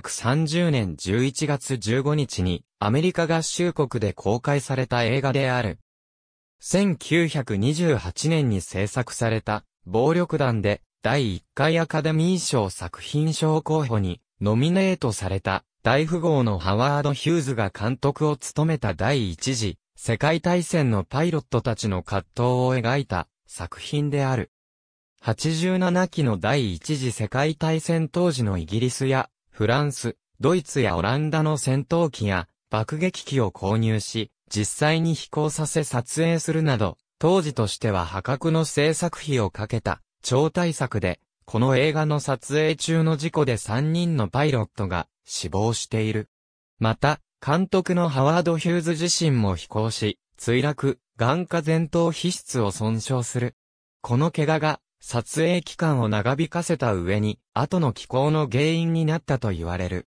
1930年11月15日にアメリカ合衆国で公開された映画である。1928年に制作された暴力団で第1回アカデミー賞作品賞候補にノミネートされた大富豪のハワード・ヒューズが監督を務めた第一次世界大戦のパイロットたちの葛藤を描いた作品である。87期の第一次世界大戦当時のイギリスやフランス、ドイツやオランダの戦闘機や爆撃機を購入し、実際に飛行させ撮影するなど、当時としては破格の制作費をかけた超大作で、この映画の撮影中の事故で3人のパイロットが死亡している。また、監督のハワード・ヒューズ自身も飛行し、墜落、眼下前頭皮質を損傷する。この怪我が撮影期間を長引かせた上に、後の気候の原因になったと言われる。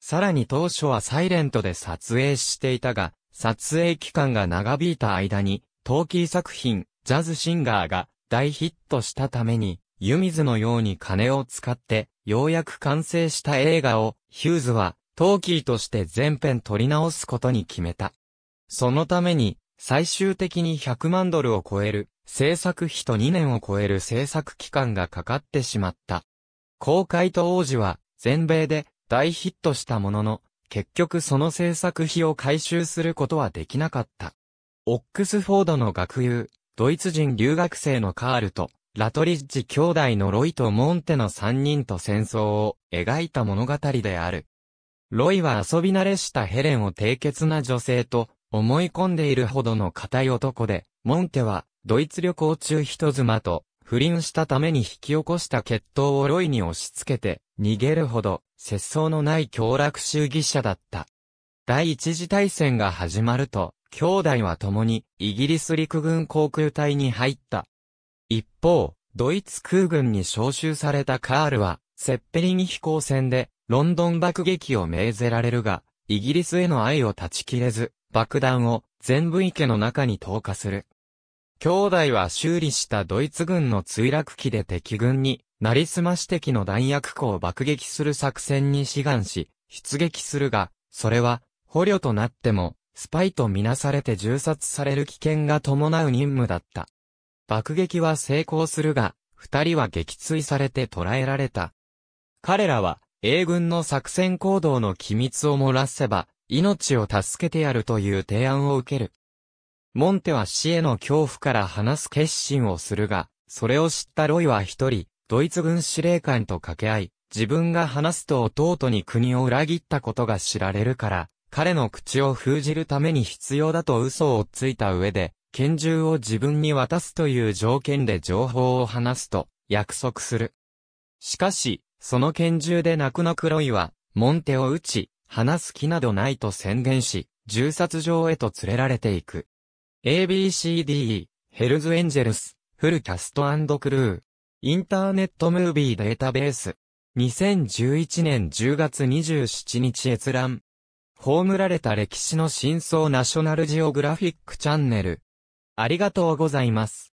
さらに当初はサイレントで撮影していたが、撮影期間が長引いた間に、トーキー作品、ジャズシンガーが大ヒットしたために、湯水のように金を使って、ようやく完成した映画を、ヒューズは、トーキーとして全編撮り直すことに決めた。そのために、最終的に100万ドルを超える制作費と2年を超える制作期間がかかってしまった。公開と王子は全米で大ヒットしたものの、結局その制作費を回収することはできなかった。オックスフォードの学友、ドイツ人留学生のカールと、ラトリッジ兄弟のロイとモンテの3人と戦争を描いた物語である。ロイは遊び慣れしたヘレンを低血な女性と思い込んでいるほどの固い男で、モンテはドイツ旅行中人妻と不倫したために引き起こした決闘をロイに押し付けて逃げるほど節操のない強楽主義者だった。第一次大戦が始まると、兄弟は共にイギリス陸軍航空隊に入った。一方、ドイツ空軍に招集されたカールは、セッペリン飛行船でロンドン爆撃を命ぜられるが、イギリスへの愛を断ち切れず、爆弾を全部池の中に投下する。兄弟は修理したドイツ軍の墜落機で敵軍に、なりすまし敵の弾薬庫を爆撃する作戦に志願し、出撃するが、それは、捕虜となっても、スパイとみなされて銃殺される危険が伴う任務だった。爆撃は成功するが、二人は撃墜されて捕らえられた。彼らは、英軍の作戦行動の機密を漏らせば、命を助けてやるという提案を受ける。モンテは死への恐怖から話す決心をするが、それを知ったロイは一人、ドイツ軍司令官と掛け合い、自分が話すと弟に国を裏切ったことが知られるから、彼の口を封じるために必要だと嘘をついた上で、拳銃を自分に渡すという条件で情報を話すと約束する。しかし、その拳銃で泣く泣くロイは、モンテを撃ち、話す気などないと宣言し、銃殺場へと連れられていく。ABCD、ヘルズエンジェルス、フルキャストクルー、インターネットムービーデータベース、2011年10月27日閲覧、葬られた歴史の真相ナショナルジオグラフィックチャンネル。ありがとうございます。